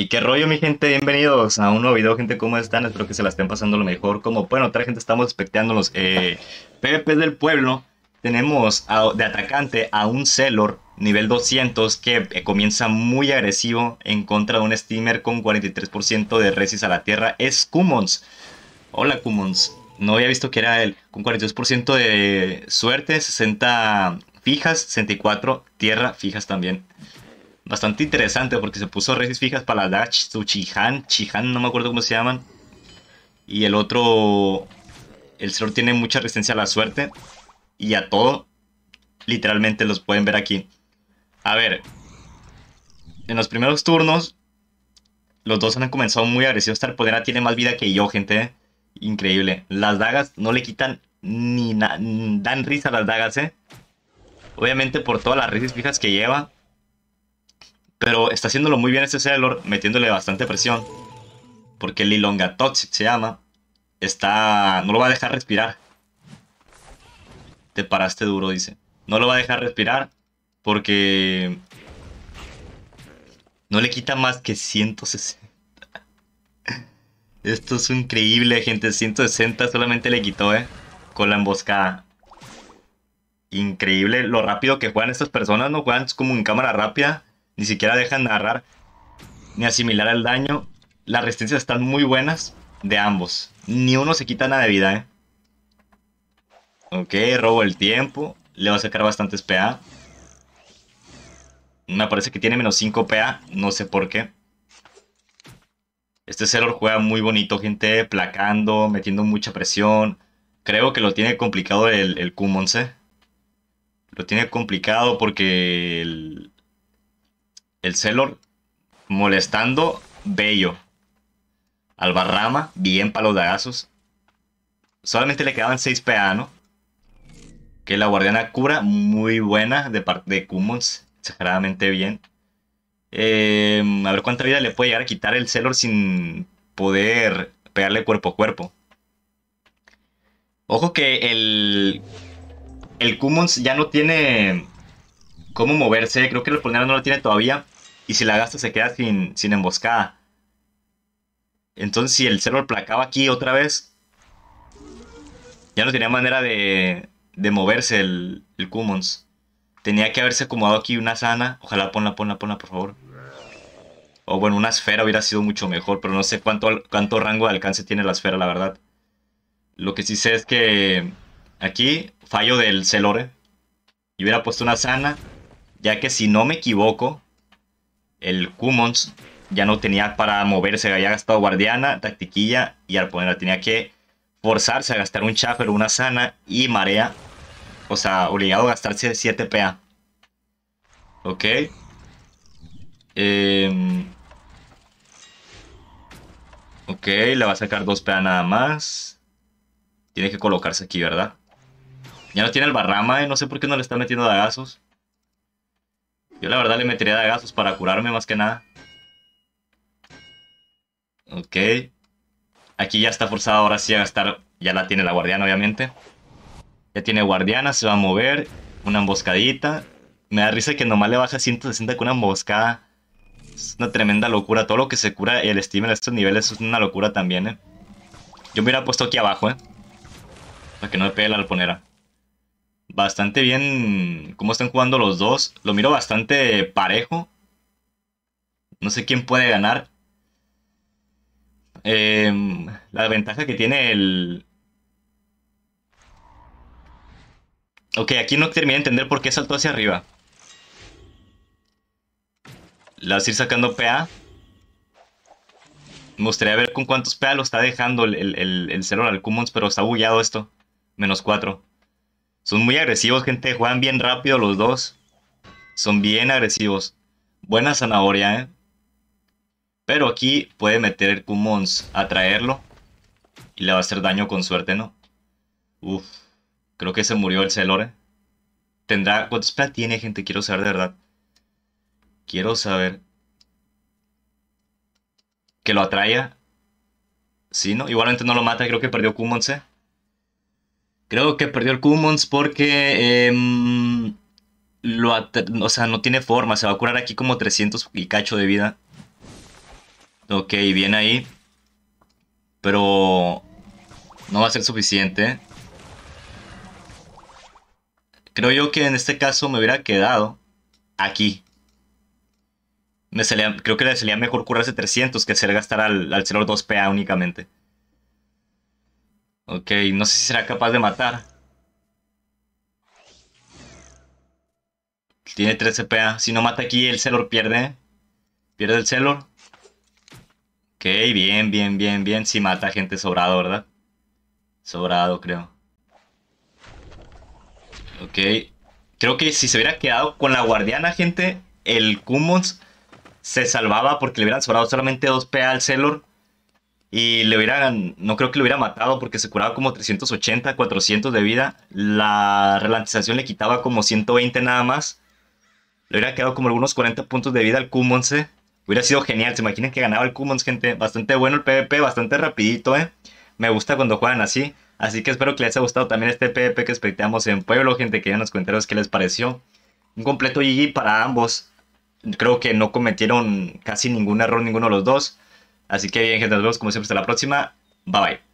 Y qué rollo, mi gente, bienvenidos a un nuevo video, gente, ¿cómo están? Espero que se la estén pasando lo mejor. Como bueno, otra gente estamos despectando Eh, PvP del pueblo, tenemos de atacante a un Celor nivel 200 que eh, comienza muy agresivo en contra de un steamer con 43% de resis a la tierra. Es Cumons. Hola, Cumons. No había visto que era él. Con 42% de suerte, 60 fijas, 64 tierra fijas también bastante interesante porque se puso resis fijas para las dagas. su Chihan, Chihan, no me acuerdo cómo se llaman. Y el otro, el señor tiene mucha resistencia a la suerte y a todo. Literalmente los pueden ver aquí. A ver, en los primeros turnos, los dos han comenzado muy agresivos. poder tiene más vida que yo, gente. Increíble. Las dagas no le quitan ni nada. dan risa las dagas, ¿eh? Obviamente por todas las redes fijas que lleva. Pero está haciéndolo muy bien este Sailor, metiéndole bastante presión. Porque el Ilonga Toxic se llama. Está... No lo va a dejar respirar. Te paraste duro, dice. No lo va a dejar respirar porque... No le quita más que 160. Esto es increíble, gente. 160 solamente le quitó, ¿eh? Con la emboscada. Increíble lo rápido que juegan estas personas, ¿no? Juegan como en cámara rápida ni siquiera dejan narrar ni asimilar el daño. Las resistencias están muy buenas de ambos. Ni uno se quita nada de vida, ¿eh? Ok, robo el tiempo. Le va a sacar bastantes PA. Me parece que tiene menos 5 PA. No sé por qué. Este Celor juega muy bonito, gente. Placando, metiendo mucha presión. Creo que lo tiene complicado el, el Lo tiene complicado porque el, el Celor molestando, bello. Albarrama, bien para los dagazos. Solamente le quedaban 6 peano. Que la guardiana cura, muy buena de parte de Kumons. Exageradamente bien. Eh, a ver cuánta vida le puede llegar a quitar el Celor sin poder pegarle cuerpo a cuerpo. Ojo que el. El ya no tiene cómo moverse. Creo que el poner no lo tiene todavía. Y si la gasta se queda sin, sin emboscada. Entonces si el cero placaba aquí otra vez, ya no tenía manera de, de moverse el, el Tenía que haberse acomodado aquí una sana. Ojalá ponla, ponla, ponla, por favor. O bueno, una esfera hubiera sido mucho mejor, pero no sé cuánto, cuánto rango de alcance tiene la esfera, la verdad. Lo que sí sé es que aquí fallo del Celore. Y hubiera puesto una sana, ya que si no me equivoco, el Kumons ya no tenía para moverse, había gastado guardiana, tactiquilla y al ponerla Tenía que forzarse a gastar un o una sana y marea. O sea, obligado a gastarse 7 PA. Ok. Em, ok, le va a sacar 2 PA nada más. Tiene que colocarse aquí, ¿verdad? Ya no tiene el barrama, eh? no sé por qué no le está metiendo dagazos. Yo la verdad le metería de gasos para curarme más que nada. Ok. Aquí ya está forzado ahora sí a gastar. Ya la tiene la guardiana, obviamente. Ya tiene guardiana, se va a mover. Una emboscadita. Me da risa que nomás le baja 160 con una emboscada. Es una tremenda locura. Todo lo que se cura el Steamer a estos niveles es una locura también, ¿eh? Yo me hubiera puesto aquí abajo, ¿eh? Para que no me pegue la alponera bastante bien cómo están jugando los dos. Lo miro bastante parejo. No sé quién puede ganar. Em, la ventaja que tiene el... Ok, aquí no terminé de entender por qué saltó hacia arriba. las a ir sacando PA. Me gustaría ver con cuántos PA lo está dejando el, el, el, al pero está bullado esto. Menos 4. Son muy agresivos, gente. Juegan bien rápido los dos. Son bien agresivos. Buena zanahoria, ¿eh? Pero aquí puede meter el Kumons a traerlo. Y le va a hacer daño con suerte, ¿no? Uf. Creo que se murió el eh. Tendrá... ¿Cuántos tiene, gente? Quiero saber de verdad. Quiero saber. Que lo atraiga. Sí, ¿no? Igualmente no lo mata. Creo que perdió Kumons, ¿eh? Creo que perdió el Cummons porque em, o sea, no tiene forma. Se va a curar aquí como 300 y cacho de vida. Ok, bien ahí. Pero no va a ser suficiente. Creo yo que en este caso me hubiera quedado aquí. creo que le salía mejor curarse 300 que hacer gastar al, al 2 pa únicamente. Ok, no sé si será capaz de matar. Tiene 13 PA Si no mata aquí, el Celor pierde. Pierde el Celor. Ok, bien, bien, bien, bien. Si mata gente sobrado, ¿verdad? Sobrado, creo. Ok. Creo que si se hubiera quedado con la guardiana, gente, el Kumons se salvaba porque le hubieran sobrado solamente 2 PA al Celor y le hubieran, no creo que lo hubiera matado porque se curaba como 380, 400 de vida. La ralentización le quitaba como 120 nada más. Le hubiera quedado como algunos 40 puntos de vida al Kumonse. Hubiera sido genial, se imaginan que ganaba el Kumons gente. Bastante bueno el PvP, bastante rapidito, eh. Me gusta cuando juegan así. Así que espero que les haya gustado también este PvP que expectamos en Pueblo, gente. Que ya nos los qué les pareció. Un completo GG para ambos. Creo que no cometieron casi ningún error ninguno de los dos. Así que bien, gente, nos vemos como siempre hasta la próxima. Bye bye.